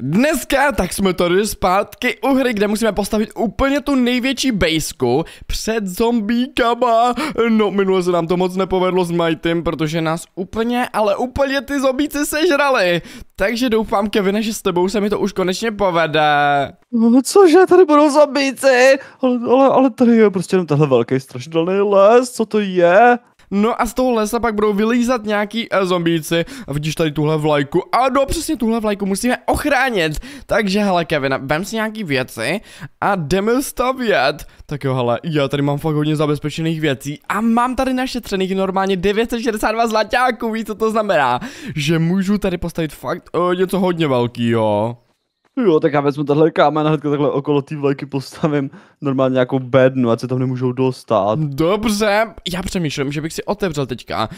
Dneska tak jsme tady zpátky u hry, kde musíme postavit úplně tu největší bejsku před zombíkama. No, minule se nám to moc nepovedlo s Mightym, protože nás úplně, ale úplně ty zombíci sežrali. Takže doufám, Kevine, že s tebou se mi to už konečně povede. No, no cože, tady budou zombíci? Ale, ale, ale tady je prostě jenom tenhle velký strašidelný les, co to je? No a z toho lesa pak budou vylízat nějaký e, zombíci. A vidíš tady tuhle vlajku. A no, přesně tuhle vlajku musíme ochránit. Takže hele, Kevin, vem si nějaký věci a jdeme stavět. Tak jo, hele, já tady mám fakt hodně zabezpečených věcí a mám tady našetřených normálně 962 zlatáků, víš, co to znamená? Že můžu tady postavit fakt e, něco hodně velkýho jo, tak já vezmu tahle kámen a hnedka takhle okolo té vlajky postavím normálně nějakou bednu, ať se tam nemůžou dostat. Dobře, já přemýšlím, že bych si otevřel teďka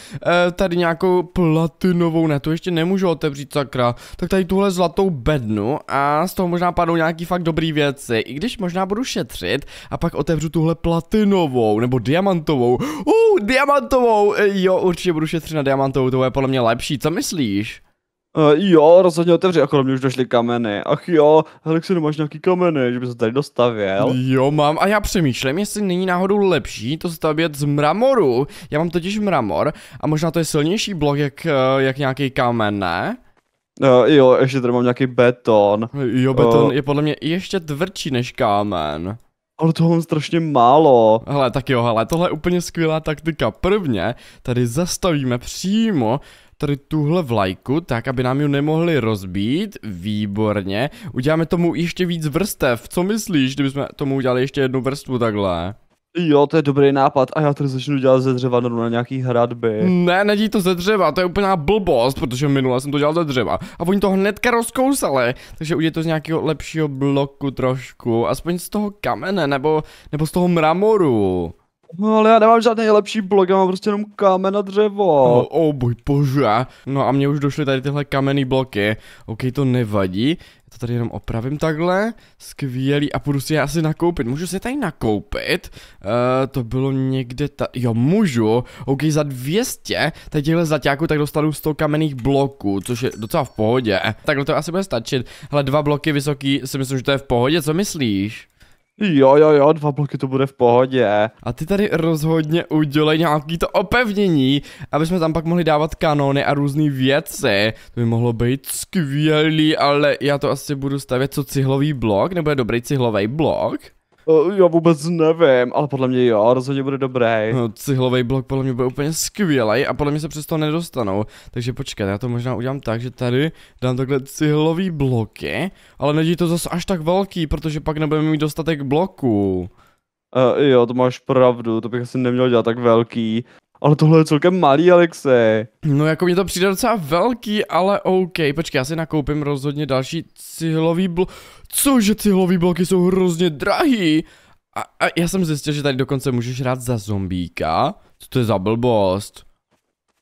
e, tady nějakou platinovou, ne, to ještě nemůžu otevřít, sakra. Tak tady tuhle zlatou bednu a z toho možná padnou nějaký fakt dobrý věci, i když možná budu šetřit a pak otevřu tuhle platinovou, nebo diamantovou. Uh, diamantovou, e, jo, určitě budu šetřit na diamantovou, to je podle mě lepší, co myslíš? Uh, jo, rozhodně otevři, jako a kolem mě už došly kameny. Ach jo, si nemáš nějaký kameny, že by se tady dostavěl. Jo, mám a já přemýšlím, jestli není náhodou lepší to stavět z mramoru. Já mám totiž mramor a možná to je silnější blok, jak, eh, jak nějaký kamen, ne? Uh, jo, ještě tady mám nějaký beton. Jo, beton uh, je podle mě ještě tvrdší než kámen. Ale toho mám strašně málo. Hele, tak jo, hele, tohle je úplně skvělá taktika. Prvně tady zastavíme přímo tady tuhle vlajku, tak aby nám ji nemohli rozbít. Výborně. Uděláme tomu ještě víc vrstev. Co myslíš, kdybychom tomu udělali ještě jednu vrstvu takhle? Jo, to je dobrý nápad. A já tady začnu dělat ze dřeva na nějaký hradby. Ne, nedí to ze dřeva, to je úplná blbost, protože minule jsem to dělal ze dřeva. A oni to hnedka rozkousali. Takže udělej to z nějakého lepšího bloku trošku. Aspoň z toho kamene, nebo, nebo z toho mramoru. No ale já nemám žádný lepší blok, já mám prostě jenom kámen a dřevo. No, oh, boj bože. No a mně už došly tady tyhle kamenné bloky. OK, to nevadí. Já to tady jenom opravím takhle. Skvělý. A půjdu si je asi nakoupit. Můžu si tady nakoupit? Uh, to bylo někde ta... Jo, můžu. OK, za 200 tady těchhle zaťáků tak dostanu 100 kamenných bloků, což je docela v pohodě. Takhle to asi bude stačit. Hele, dva bloky vysoký si myslím, že to je v pohodě. Co myslíš? Jo, jo, jo, dva bloky to bude v pohodě. A ty tady rozhodně udělej nějaký to opevnění, aby jsme tam pak mohli dávat kanony a různé věci. To by mohlo být skvělý, ale já to asi budu stavět co cihlový blok, nebo je dobrý cihlový blok? Eh, já vůbec nevím, ale podle mě jo, rozhodně bude dobrý. No, cihlový blok podle mě bude úplně skvělý a podle mě se přesto nedostanou. Takže počkej, já to možná udělám tak, že tady dám takhle cihlový bloky, ale není to zase až tak velký, protože pak nebudeme mít dostatek bloků. Uh, jo, to máš pravdu, to bych asi neměl dělat tak velký. Ale tohle je celkem malý, Alexe. No jako mě to přijde docela velký, ale OK. Počkej, já si nakoupím rozhodně další cihlový blok. Cože cihlový bloky jsou hrozně drahý. A, a já jsem zjistil, že tady dokonce můžeš hrát za zombíka. Co to je za blbost?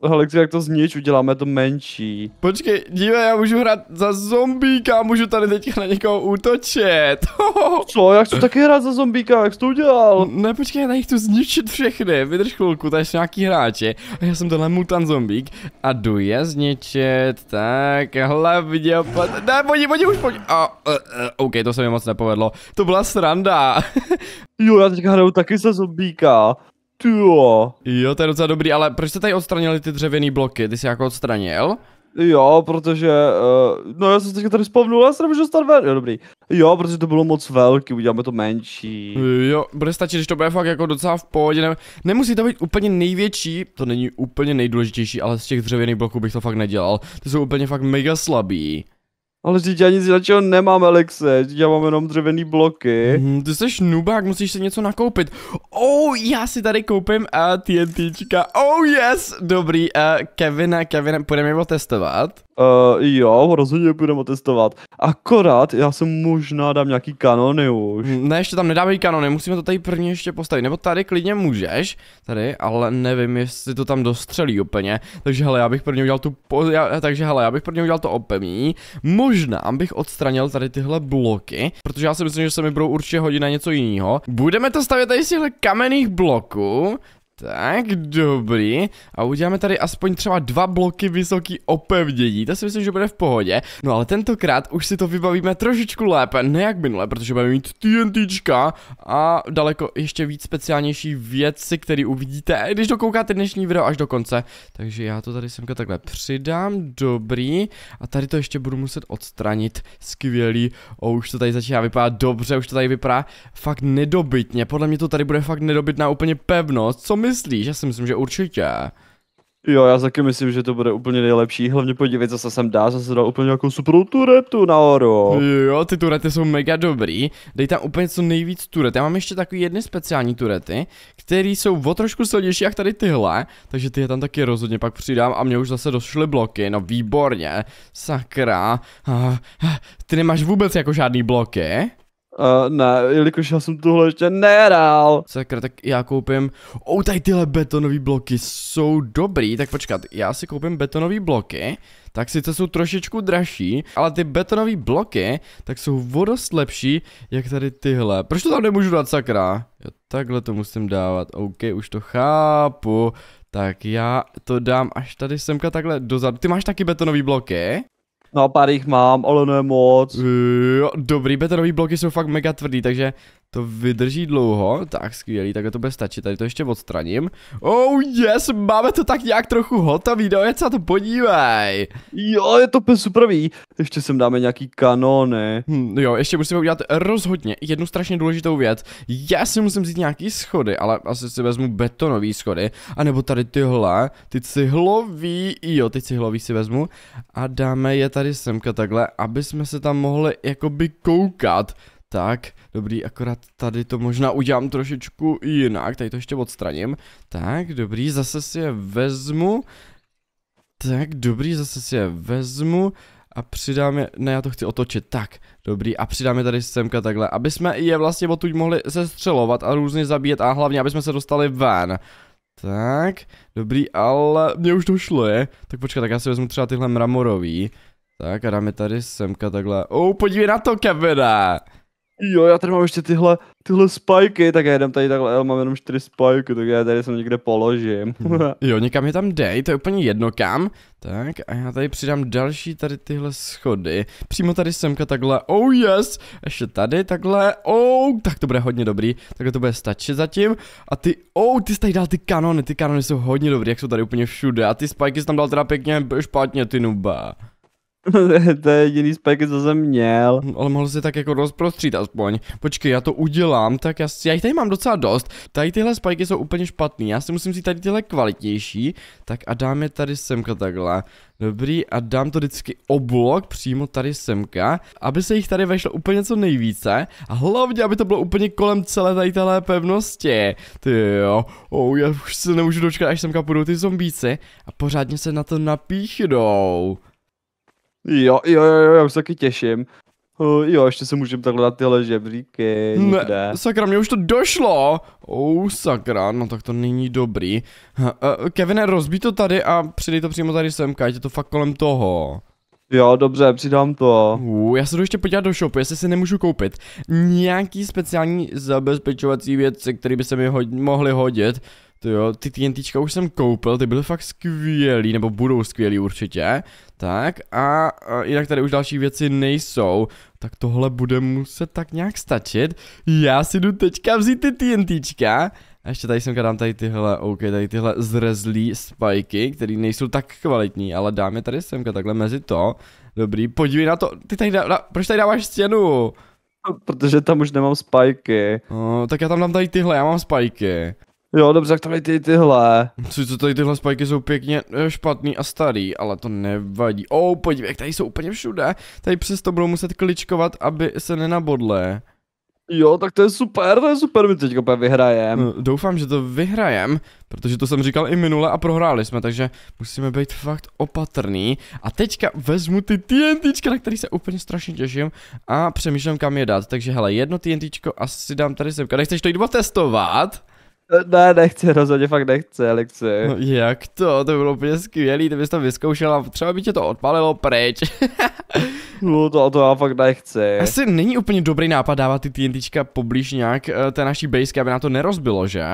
Alexi, jak to znič, uděláme to menší. Počkej, dívej, já můžu hrát za zombíka, můžu tady teď na někoho útočit. Co, já chci taky hrát za zombíka, jak jsi to udělal? Ne, počkej, já nechci zničit všechny, vydrž chvilku, tady jsou nějaký hráči. A já jsem tenhle mutant zombík a jdu je zničit, tak hle, viděl Ne, oni, oni už pojď. A, uh, uh, OK, to se mi moc nepovedlo, to byla sranda. jo, já teďka hraju taky za zombíka. Jo, Jo, to je docela dobrý, ale proč jste tady odstranili ty dřevěný bloky? Ty jsi jako odstranil? Jo, protože, uh, no já jsem se teďka tady spavnul, já se nemůžu dostat ven, jo dobrý. Jo, protože to bylo moc velký, uděláme to menší. Jo, bude stačit, když to bude fakt jako docela v pohodě, ne, nemusí to být úplně největší, to není úplně nejdůležitější, ale z těch dřevěných bloků bych to fakt nedělal. Ty jsou úplně fakt mega slabý. Ale říct, já nic jiného nemám, Alexe, teď já mám jenom dřevěný bloky. Mm, ty jsi nubák, musíš si něco nakoupit. Oh, já si tady koupím a uh, eh, TNTčka. Oh yes, dobrý, uh, eh, Kevin, Kevin, půjdeme ho testovat? Uh, jo, rozhodně půjdeme testovat. Akorát, já jsem možná dám nějaký kanony už. Mm, ne, ještě tam nedávají kanony, musíme to tady první ještě postavit. Nebo tady klidně můžeš, tady, ale nevím, jestli to tam dostřelí úplně. Takže hele, já bych prvně udělal tu, po, já, takže hele, já bych prvně udělal to opemí. Mož možná bych odstranil tady tyhle bloky, protože já si myslím, že se mi budou určitě hodit na něco jiného. Budeme to stavět tady z těchto kamenných bloků. Tak, dobrý. A uděláme tady aspoň třeba dva bloky vysoký opevnění, to si myslím, že bude v pohodě. No ale tentokrát už si to vybavíme trošičku lépe, ne jak minule, protože budeme mít TNTčka a daleko ještě víc speciálnější věci, které uvidíte, když dokoukáte dnešní video až do konce. Takže já to tady semka takhle přidám, dobrý. A tady to ještě budu muset odstranit, skvělý. O, už to tady začíná vypadat dobře, už to tady vypadá fakt nedobytně. Podle mě to tady bude fakt nedobytná úplně pevnost, co mi myslíš? Já si myslím, že určitě. Jo, já taky myslím, že to bude úplně nejlepší. Hlavně podívej, co se sem dá, zase dá úplně nějakou super turetu nahoru. Jo, ty turety jsou mega dobrý. Dej tam úplně co nejvíc turet. Já mám ještě takový jedny speciální turety, které jsou o trošku silnější jak tady tyhle, takže ty je tam taky rozhodně pak přidám a mě už zase došly bloky, no výborně. Sakra. Ah, ah, ty nemáš vůbec jako žádný bloky? Uh, ne, jelikož já jsem tohle ještě nehrál. Sakra, tak já koupím... Oh, tady tyhle betonové bloky jsou dobrý, tak počkat, já si koupím betonové bloky, tak sice jsou trošičku dražší, ale ty betonové bloky, tak jsou vodost lepší, jak tady tyhle. Proč to tam nemůžu dát, sakra? Já takhle to musím dávat, OK, už to chápu. Tak já to dám až tady semka takhle dozadu. Ty máš taky betonové bloky? No a pár jich mám, ale ne moc. Jo, dobrý, betonový bloky jsou fakt mega tvrdý, takže to vydrží dlouho, tak skvělý, tak to bude stačit, tady to ještě odstraním. Oh yes, máme to tak nějak trochu hotový, no, jeď se to podívej. Jo, je to supravý, ještě sem dáme nějaký kanony. Hm, no jo, ještě musíme udělat rozhodně jednu strašně důležitou věc. Já si musím vzít nějaký schody, ale asi si vezmu betonový schody, anebo tady tyhle, ty cihlový, jo, ty cihlový si vezmu a dáme je tady semka takhle, aby jsme se tam mohli jakoby koukat. Tak, dobrý, akorát tady to možná udělám trošičku jinak, tady to ještě odstraním. Tak, dobrý, zase si je vezmu. Tak, dobrý, zase si je vezmu a přidáme, ne já to chci otočit, tak, dobrý, a přidáme tady semka takhle, aby jsme je vlastně odtud mohli sestřelovat a různě zabíjet a hlavně, aby jsme se dostali ven. Tak, dobrý, ale mě už došlo. je? Tak počkej, tak já si vezmu třeba tyhle mramorový. Tak a dáme tady semka takhle, ou podívej na to, Kevina! jo, já tady mám ještě tyhle, tyhle spajky, tak já jedem tady takhle, já mám jenom čtyři spajky, tak já tady jsem někde položím. Mhm. jo, někam je tam dej, to je úplně jedno kam. Tak a já tady přidám další tady tyhle schody. Přímo tady semka takhle, oh yes, ještě tady takhle, oh, tak to bude hodně dobrý, takhle to bude stačit zatím. A ty, oh, ty jsi tady dal ty kanony, ty kanony jsou hodně dobrý, jak jsou tady úplně všude. A ty spajky jsi tam dal teda pěkně špatně, ty nuba. to je jediný spajky, co jsem měl. Hm, ale mohl si tak jako rozprostřít aspoň. Počkej, já to udělám, tak já, já jich tady mám docela dost. Tady tyhle spajky jsou úplně špatný, já si musím si tady tyhle kvalitnější. Tak a dám je tady semka takhle. Dobrý, a dám to vždycky oblok přímo tady semka, aby se jich tady vešlo úplně co nejvíce a hlavně, aby to bylo úplně kolem celé tady téhle pevnosti. Ty jo, oh, já už se nemůžu dočkat, až semka půjdou ty zombíci a pořádně se na to napíchnou. Jo, jo, jo, já už se taky těším. Uh, jo, ještě se můžeme takhle dát tyhle žebříky. Ne, někde. sakra, mě už to došlo. Oh, sakra, no tak to není dobrý. Uh, uh, Kevine, rozbí to tady a přidej to přímo tady semka, je to fakt kolem toho. Jo, dobře, přidám to. Uh, já se jdu ještě podívat do shopu, jestli si nemůžu koupit nějaký speciální zabezpečovací věci, které by se mi ho- mohly hodit. To jo, ty TNTčka už jsem koupil, ty byly fakt skvělý, nebo budou skvělý určitě. Tak a, a jinak tady už další věci nejsou, tak tohle bude muset tak nějak stačit. Já si jdu teďka vzít ty TNTčka. A ještě tady jsem dám tady tyhle, OK, tady tyhle zrezlý spajky, které nejsou tak kvalitní, ale dáme tady semka takhle mezi to. Dobrý, podívej na to, ty tady dá, na, proč tady dáváš stěnu? Protože tam už nemám spajky. O, no, tak já tam dám tady tyhle, já mám spajky. Jo, dobře, tak tady ty, tyhle. Co, co tady tyhle spajky jsou pěkně eh, špatný a starý, ale to nevadí. O, oh, podívej, jak tady jsou úplně všude. Tady přesto budou muset kličkovat, aby se nenabodle. Jo, tak to je super, to je super, my teďka úplně vyhrajem. No, eh, doufám, že to vyhrajem, protože to jsem říkal i minule a prohráli jsme, takže musíme být fakt opatrný. A teďka vezmu ty TNTčka, na který se úplně strašně těším a přemýšlím, kam je dát. Takže hele, jedno TNTčko asi dám tady sem. Nechceš to jít testovat? Ne, nechci, rozhodně fakt nechci, Alexi. No, jak to? To bylo úplně skvělý, bys to vyzkoušel a třeba by tě to odpalilo pryč. no to, to já fakt nechci. Asi není úplně dobrý nápad dávat ty TNTčka poblíž nějak eh, té naší base, aby na to nerozbilo, že?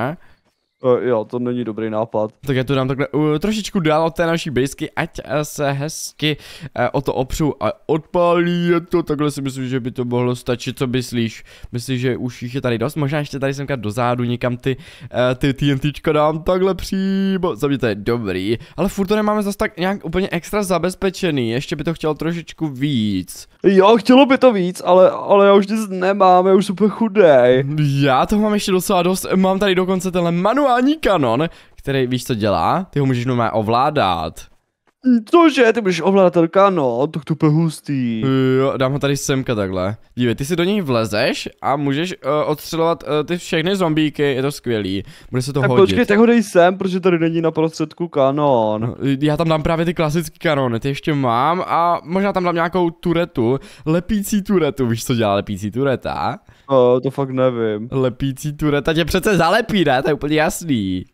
Uh, jo, to není dobrý nápad. Tak já to dám takhle uh, trošičku dál od té naší bejsky, ať eh, se hezky uh, o to opřou a odpálí je to. Takhle si myslím, že by to mohlo stačit, co myslíš? Myslíš, že už jich je tady dost? Možná ještě tady semka dozadu někam ty, uh, ty TNT dám takhle přímo. Za mě to je dobrý, ale furt to nemáme zase tak nějak úplně extra zabezpečený. Ještě by to chtělo trošičku víc. Jo, chtělo by to víc, ale, ale já už nic nemám, já už super chudej. Já to mám ještě docela dost, mám tady dokonce tenhle manuál ani kanon, který víš, co dělá? Ty ho můžeš normálně ovládat. Cože, ty budeš ovladatelka, no, tak to pehustý. hustý. Jo, dám ho tady semka takhle. Dívej, ty si do něj vlezeš a můžeš uh, odstřelovat uh, ty všechny zombíky, je to skvělý. Bude se to tak hodit. počkej, tak ho dej sem, protože tady není na prostředku kanon. Eh, já tam dám právě ty klasické kanony, ty ještě mám a možná tam dám nějakou turetu, lepící turetu, víš co dělá lepící tureta? Uh, to fakt nevím. Lepící tureta tě přece zalepí, ne? To je úplně jasný.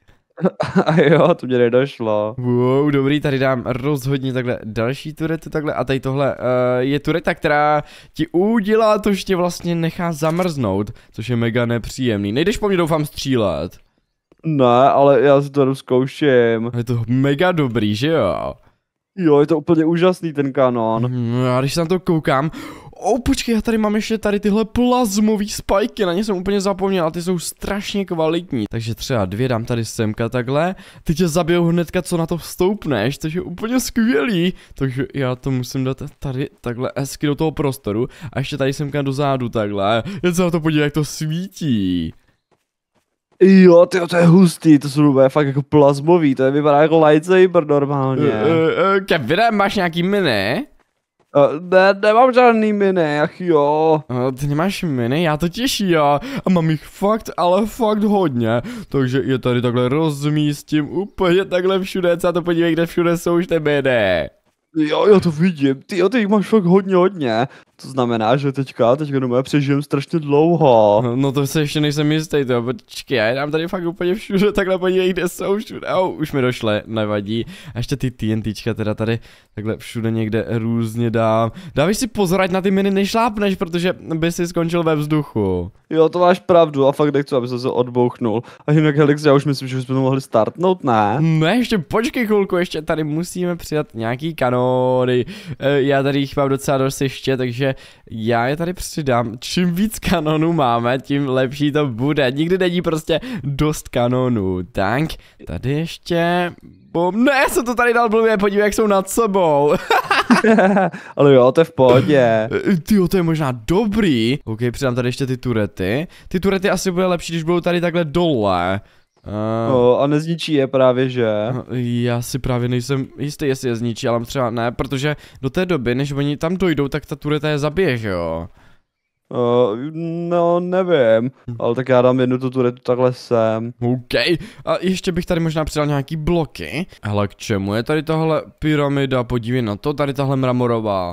A jo, to mě nedošlo. Wow, dobrý, tady dám rozhodně takhle další turetu takhle a tady tohle uh, je tureta, která ti udělá to, že tě vlastně nechá zamrznout, což je mega nepříjemný. Nejdeš po mě doufám střílet. Ne, ale já si to rozkouším. zkouším. Je to mega dobrý, že jo? Jo, je to úplně úžasný ten kanon. Mm, a když se na to koukám, O, počkej, já tady mám ještě tady tyhle plazmové spajky, na ně jsem úplně zapomněl a ty jsou strašně kvalitní. Takže třeba dvě dám tady semka takhle, ty tě zabijou hnedka, co na to vstoupneš, což je úplně skvělý. Takže já to musím dát tady takhle hezky do toho prostoru a ještě tady semka dozadu takhle. Jen se na to podívej, jak to svítí. Jo, ty to je hustý, to jsou nové fakt jako plazmový, to je vypadá jako lightsaber normálně. Uh, uh, uh, Kevin, máš nějaký mini? Uh, ne, nemám žádný miny, ach jo. Uh, ty nemáš miny, já to těší já. A mám jich fakt, ale fakt hodně. Takže je tady takhle rozmístím úplně takhle všude, co to podívej, kde všude jsou už ty miny. Jo, já to vidím, ty jo, ty jich máš fakt hodně, hodně. To znamená, že teďka, teďka doma přežijem strašně dlouho. No, no to se ještě nejsem jistý, to počkej, já dám tady fakt úplně všude, takhle podívej, kde jsou všude, au, už mi došle, nevadí. A ještě ty TNTčka teda tady takhle všude někde různě dám. Dávíš si pozor, ať na ty miny nešlápneš, protože by si skončil ve vzduchu. Jo, to máš pravdu a fakt nechci, aby se se odbouchnul. A jinak Helix, já už myslím, že bychom mohli startnout, ne? Ne, ještě počkej chvilku, ještě tady musíme přijat nějaký kanóny. E, já tady jich mám docela dost ještě, takže takže já je tady přidám. Čím víc kanonů máme, tím lepší to bude. Nikdy není prostě dost kanonů. Tak, tady ještě... Bom, ne, jsem to tady dal blbě, podívej, jak jsou nad sebou. Ale jo, to je v pohodě. Ty to je možná dobrý. OK, přidám tady ještě ty turety. Ty turety asi bude lepší, když budou tady takhle dole. Uh, no, a nezničí je právě, že? Já si právě nejsem jistý, jestli je zničí, ale třeba ne, protože do té doby, než oni tam dojdou, tak ta tureta je zabije, že jo? Uh, no, nevím, hm. ale tak já dám jednu tu turetu takhle sem. OK, a ještě bych tady možná přidal nějaký bloky. Hele, k čemu je tady tahle pyramida, podívej na to, tady tahle mramorová.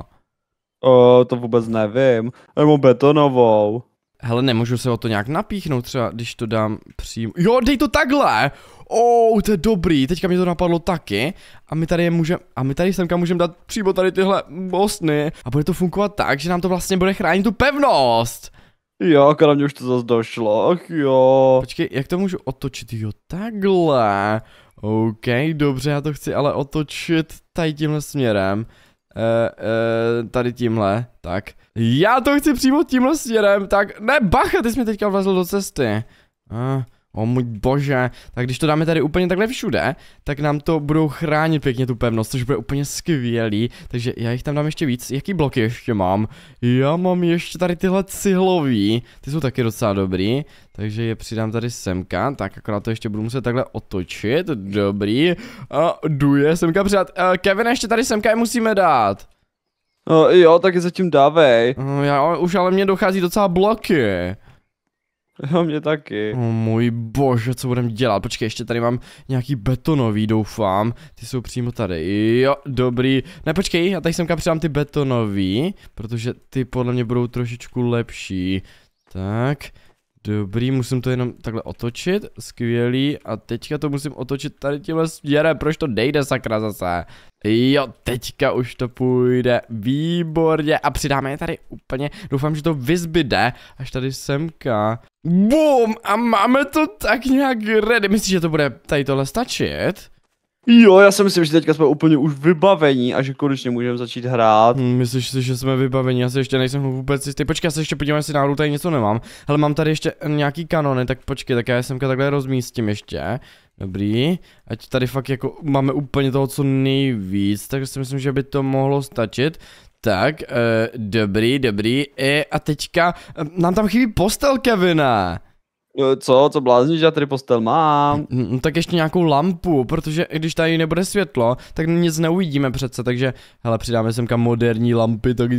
Uh, to vůbec nevím, nebo betonovou. Hele, nemůžu se o to nějak napíchnout třeba, když to dám přímo. Jo, dej to takhle! Oh, to je dobrý, teďka mi to napadlo taky. A my tady je můžeme, a my tady semka můžeme dát přímo tady tyhle bosny. A bude to fungovat tak, že nám to vlastně bude chránit tu pevnost. Jo, kde mě už to zase došlo, ach jo. Počkej, jak to můžu otočit? Jo, takhle. OK, dobře, já to chci ale otočit tady tímhle směrem uh, uh, tady tímhle, tak já to chci přímo tímhle směrem, tak ne bacha, ty jsi mi teďka vlezl do cesty. Uh, O můj bože, tak když to dáme tady úplně takhle všude, tak nám to budou chránit pěkně tu pevnost, což bude úplně skvělý. Takže já jich tam dám ještě víc. Jaký bloky ještě mám? Já mám ještě tady tyhle cihlový, ty jsou taky docela dobrý. Takže je přidám tady semka, tak akorát to ještě budu muset takhle otočit, dobrý. A duje semka přidat. A eh, Kevin, ještě tady semka je musíme dát. No, jo, tak je zatím dávej. Uh, já, už ale mě dochází docela bloky. No mě taky. O můj bože, co budem dělat? Počkej, ještě tady mám nějaký betonový, doufám. Ty jsou přímo tady. Jo, dobrý. Ne, počkej, já tady semka přidám ty betonový, protože ty podle mě budou trošičku lepší. Tak, dobrý, musím to jenom takhle otočit. Skvělý. A teďka to musím otočit tady tímhle směrem. Proč to nejde, sakra, zase? Jo, teďka už to půjde výborně a přidáme je tady úplně, doufám, že to vyzbyde až tady semka. Boom! A máme to tak nějak ready. Myslíš, že to bude tady tohle stačit? Jo, já si myslím, že teďka jsme úplně už vybavení a že konečně můžeme začít hrát. Hmm, myslíš si, že jsme vybavení? Já si ještě nejsem vůbec jistý. Počkej, já se ještě podívám, jestli náhodou tady něco nemám. Ale mám tady ještě nějaký kanony, tak počkej, tak já semka takhle rozmístím ještě. Dobrý, ať tady fakt jako máme úplně toho co nejvíc, takže si myslím, že by to mohlo stačit. Tak, uh, dobrý, dobrý. E, a teďka, eh, nám tam chybí postel, Kevina. Co, co blázníš, já tady postel mám. No, tak ještě nějakou lampu, protože když tady nebude světlo, tak nic neuvidíme přece, takže hele, přidáme semka moderní lampy, tak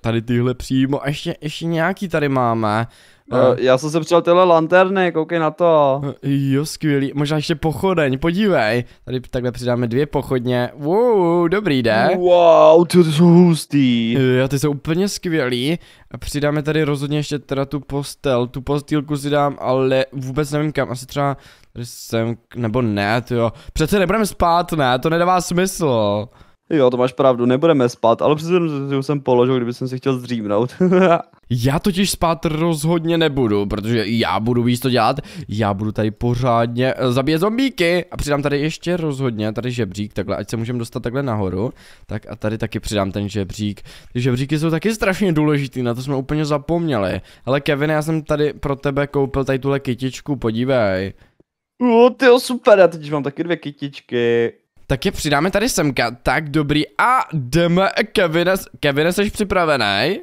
tady tyhle přímo, a ještě, ještě nějaký tady máme. Eh, já jsem se přijal tyhle lanterny, koukej na to. Eh, jo, skvělý. Možná ještě pochodeň, podívej. Tady takhle přidáme dvě pochodně. Wow, dobrý jde. Wow, ty, ty jsou hustý. Eh, jo, ty jsou úplně skvělý. A přidáme tady rozhodně ještě teda tu postel. Tu postýlku si dám, ale vůbec nevím kam. Asi třeba tady jsem, nebo ne, jo. Přece nebudeme spát, ne, to nedává smysl. Jo, to máš pravdu, nebudeme spát, ale přece jsem položil, kdyby jsem si chtěl zdřímnout. já totiž spát rozhodně nebudu, protože já budu víc to dělat, já budu tady pořádně eh, zabíjet zombíky a přidám tady ještě rozhodně, tady žebřík, takhle, ať se můžeme dostat takhle nahoru, tak a tady taky přidám ten žebřík. Ty žebříky jsou taky strašně důležitý, na to jsme úplně zapomněli. Ale Kevin, já jsem tady pro tebe koupil tady tuhle kytičku, podívej. No, ty super, já teď mám taky dvě kytičky. Tak je přidáme tady semka, tak dobrý a jdeme, Kevine, Kevine jsi připravený?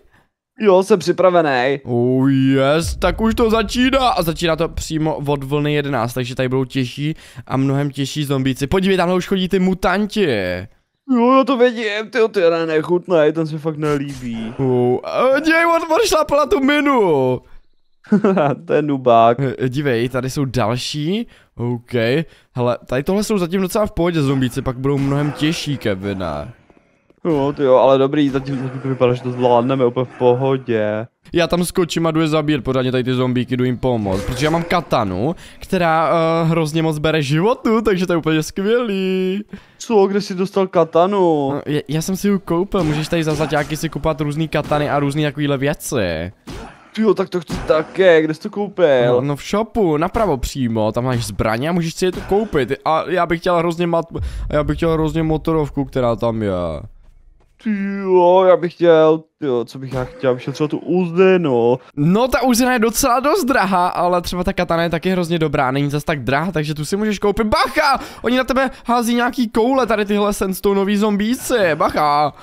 Jo, jsem připravený. Oh yes, tak už to začíná a začíná to přímo od vlny 11, takže tady budou těžší a mnohem těžší zombíci. Podívej, tamhle už chodí ty mutanti. Jo, já to vidím, ty ty je nechutné, ten se fakt nelíbí. Oh, uh, děj, on, on šlapala tu minu. to je nubák. Eh, eh, dívej, tady jsou další. OK. Hele, tady tohle jsou zatím docela v pohodě zombíci, pak budou mnohem těžší, Kevina. No ty jo, ale dobrý, zatím, zatím to vypadá, že to zvládneme úplně v pohodě. Já tam skočím a jdu je zabít pořádně tady ty zombíky, jdu jim pomoct, protože já mám katanu, která uh, hrozně moc bere životu, takže to je úplně skvělý. Co, kde jsi dostal katanu? No, já, já jsem si ji koupil, můžeš tady za zaťáky si kupovat různé katany a různé takovéhle věci. Ty jo, tak to chci také, kde jsi to koupil? No, no v shopu, napravo přímo, tam máš zbraně a můžeš si je tu koupit. A já bych chtěl hrozně mat, já bych chtěl hrozně motorovku, která tam je ty jo, já bych chtěl, jo, co bych já chtěl, bych chtěl třeba tu Uzi, no. No ta Uzina je docela dost drahá, ale třeba ta katana je taky hrozně dobrá, není zas tak drahá, takže tu si můžeš koupit, bacha, oni na tebe hází nějaký koule, tady tyhle sandstoneový zombíci, bacha.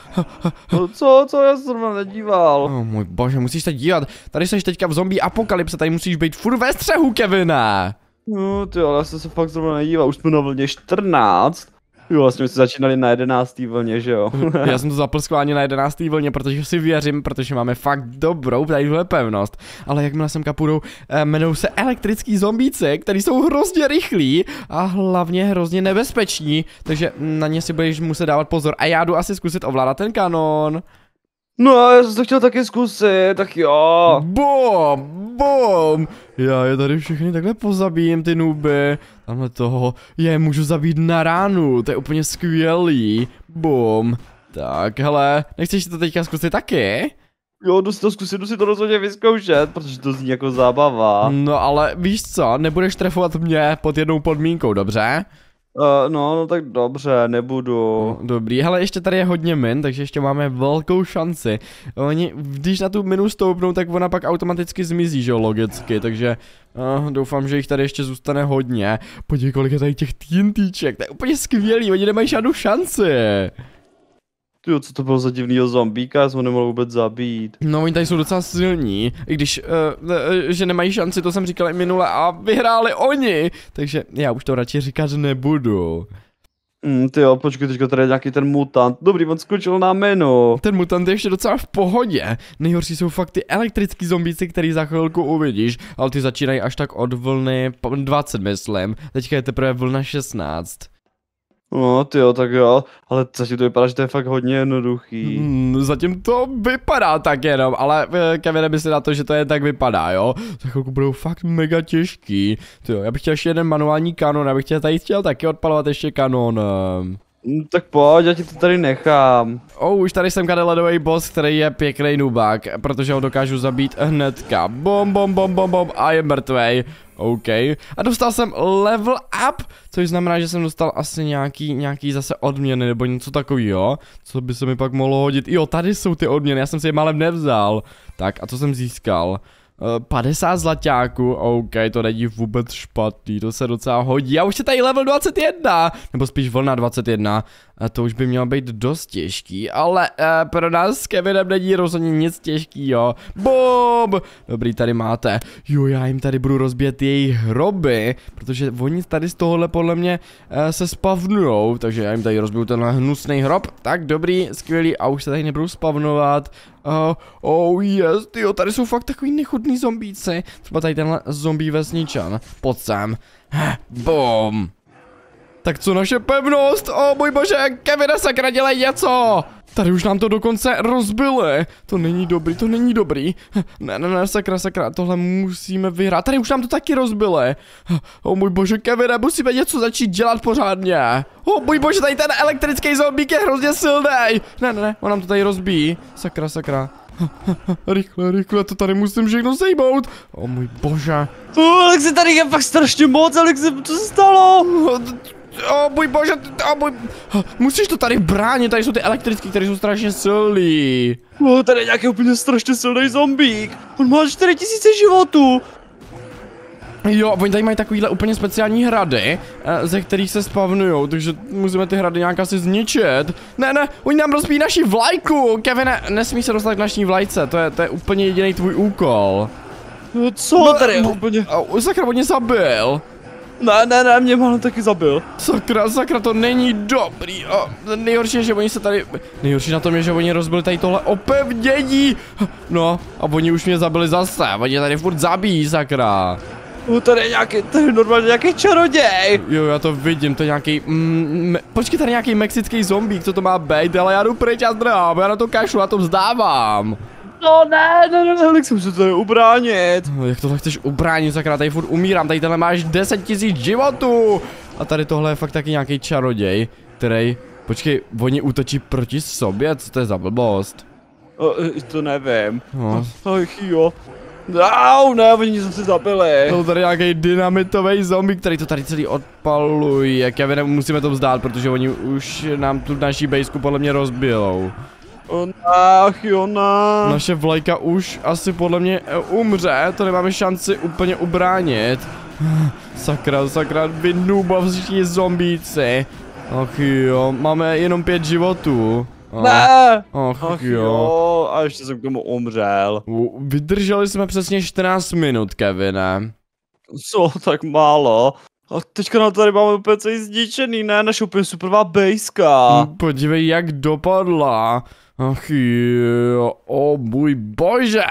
No co, co, já se zrovna nedíval. Oh, můj bože, musíš se dívat, tady jsi teďka v zombie apokalypse, tady musíš být furt ve střehu, Kevine. No ty, ale já jsem se fakt zrovna nedíval, už jsme na vlně 14. Jo, vlastně jsme začínali na jedenáctý vlně, že jo? Já jsem to zapl ani na jedenáctý vlně, protože si věřím, protože máme fakt dobrou tadyhle pevnost. Ale jakmile sem kapudou, eh, jmenou se elektrický zombíci, který jsou hrozně rychlí a hlavně hrozně nebezpeční, takže na ně si budeš muset dávat pozor. A já jdu asi zkusit ovládat ten kanon. No, já jsem to chtěl taky zkusit, tak jo. Bom, bom. Já je tady všechny takhle pozabím, ty nuby. Tamhle toho, je, můžu zabít na ránu, to je úplně skvělý. Bum. Tak, hele, nechceš si to teďka zkusit taky? Jo, jdu si to zkusit, jdu si to rozhodně vyzkoušet, protože to zní jako zábava. No ale víš co, nebudeš trefovat mě pod jednou podmínkou, dobře? Uh, no, no tak dobře, nebudu. No, dobrý, ale ještě tady je hodně min, takže ještě máme velkou šanci. Oni, když na tu minu stoupnou, tak ona pak automaticky zmizí, že jo, logicky, takže uh, doufám, že jich tady ještě zůstane hodně. Podívej, kolik je tady těch TNTček, to je úplně skvělý, oni nemají žádnou šanci. Ty, co to bylo za divnýho zombíka, já jsem ho nemohl vůbec zabít. No, oni tady jsou docela silní, i když, uh, uh, že nemají šanci, to jsem říkal i minule a vyhráli oni, takže já už to radši říkat nebudu. Mm, ty jo, počkej, teďka tady je nějaký ten mutant. Dobrý, on skočil na menu. Ten mutant je ještě docela v pohodě. Nejhorší jsou fakt ty elektrický zombíci, který za chvilku uvidíš, ale ty začínají až tak od vlny 20, myslím. Teďka je teprve vlna 16. No, ty jo, tak jo, ale zatím to vypadá, že to je fakt hodně jednoduchý. Hmm, zatím to vypadá tak jenom, ale eh, Kevin by si na to, že to je tak vypadá, jo. Za chvilku budou fakt mega těžký. Ty jo, já bych chtěl ještě jeden manuální kanon, já bych chtěl tady chtěl taky odpalovat ještě kanon. No, tak pojď, já ti to tady nechám. O, oh, už tady jsem kade ledový boss, který je pěkný nubák, protože ho dokážu zabít hnedka. Bom, bom, bom, bom, bom a je mrtvej. OK. A dostal jsem level up, což znamená, že jsem dostal asi nějaký, nějaký zase odměny nebo něco takového, co by se mi pak mohlo hodit. Jo, tady jsou ty odměny, já jsem si je malem nevzal. Tak, a co jsem získal? 50 eh, zlaťáků, OK, to není vůbec špatný, to se docela hodí. Já už je tady level 21, nebo spíš vlna 21. A to už by mělo být dost těžký, ale uh, pro nás s Kevinem není rozhodně nic těžkýho. Bob! Dobrý, tady máte. Jo, já jim tady budu rozbíjet jejich hroby, protože oni tady z tohohle podle mě uh, se spavnujou, takže já jim tady rozbiju tenhle hnusný hrob. Tak dobrý, skvělý, a už se tady nebudu spavnovat. Uh, oh yes, jo, tady jsou fakt takový nechutný zombíci. Třeba tady tenhle zombí vesničan. Pojď sem. bom! Tak co naše pevnost? O můj bože, Kevina sakra dělej něco! Tady už nám to dokonce rozbili. To není dobrý, to není dobrý. Ne, ne, ne, sakra, sakra, tohle musíme vyhrát. Tady už nám to taky rozbili. O můj bože, Kevin, musíme něco začít dělat pořádně. O můj bože, tady ten elektrický zombík je hrozně silný. Ne, ne, ne, on nám to tady rozbí. Sakra, sakra. rychle, rychle, to tady musím všechno sejmout. O můj bože. O, Alexi, tady je fakt strašně moc, Alexi, co se stalo? No, o můj bože, o můj... Musíš to tady bránit, tady jsou ty elektrické, které jsou strašně silný. No, tady je nějaký úplně strašně silný zombík. On má 4000 životů. Jo, oni tady mají takovýhle úplně speciální hrady, eh, ze kterých se spavnujou, takže musíme ty hrady nějak asi zničit. Ne, ne, oni nám rozbíjí naši vlajku! Kevine, nesmí se dostat k naší vlajce, to je, to je úplně jediný tvůj úkol. No co no, tady je no, úplně? Sakra, on mě zabil. Ne, ne, ne, mě málo taky zabil. Sakra, sakra, to není dobrý. A nejhorší je, že oni se tady... Nejhorší na tom je, že oni rozbili tady tohle opevnění. No, a oni už mě zabili zase. Oni tady furt zabíjí sakra. U, tady je nějaký, to je normálně nějaký čaroděj. Jo, já to vidím, to je nějaký, mm, me, počkej, tady nějaký mexický zombík, co to má být, ale já jdu pryč, a zdrám, já na to kašu, já to vzdávám. To no, ne, ne, ne, ne, jsem se tady ubránit. No, jak to chceš ubránit, sakra, tady furt umírám, tady tenhle máš 10 tisíc životů. A tady tohle je fakt taky nějaký čaroděj, který, počkej, oni útočí proti sobě, co to je za blbost? O, eh, to nevím. No. Ach jo. Au, ne, oni jsou si zabili. To tady nějaký dynamitový zombie, který to tady celý odpaluje. Jak já musíme to vzdát, protože oni už nám tu naší bejsku podle mě rozbijou. On, ach Jona. Naše vlajka už asi podle mě eh, umře, to nemáme šanci úplně ubránit. Sakra, sakra, vy nuba zombíci. Ach jo, máme jenom pět životů. Ne! Ach, Ach jo. jo. A ještě jsem k tomu umřel. Vydrželi jsme přesně 14 minut, Kevine. Co, tak málo? A teďka na tady máme úplně celý zničený, ne? Naše úplně superová bejska. Hmm, podívej, jak dopadla. Ach jo, o oh, můj bože.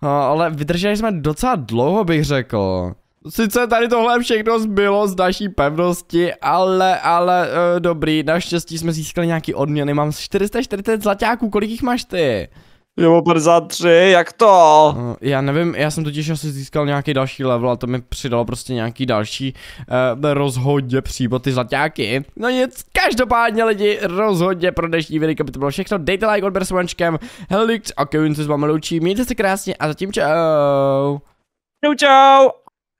A, ale vydrželi jsme docela dlouho, bych řekl. Sice tady tohle všechno zbylo z naší pevnosti, ale, ale, e, dobrý, naštěstí jsme získali nějaký odměny, mám 440 zlatáků, kolik jich máš ty? Jo, 53, jak to? Eh, já nevím, já jsem totiž asi získal nějaký další level a to mi přidalo prostě nějaký další uh, eh, rozhodně přímo ty zlatáky. No nic, každopádně lidi, rozhodně pro dnešní video, by to bylo všechno. Dejte like, odber s mančkem, Helix a Kevin se s vámi loučí, mějte se krásně a zatím čau. Čau, čau.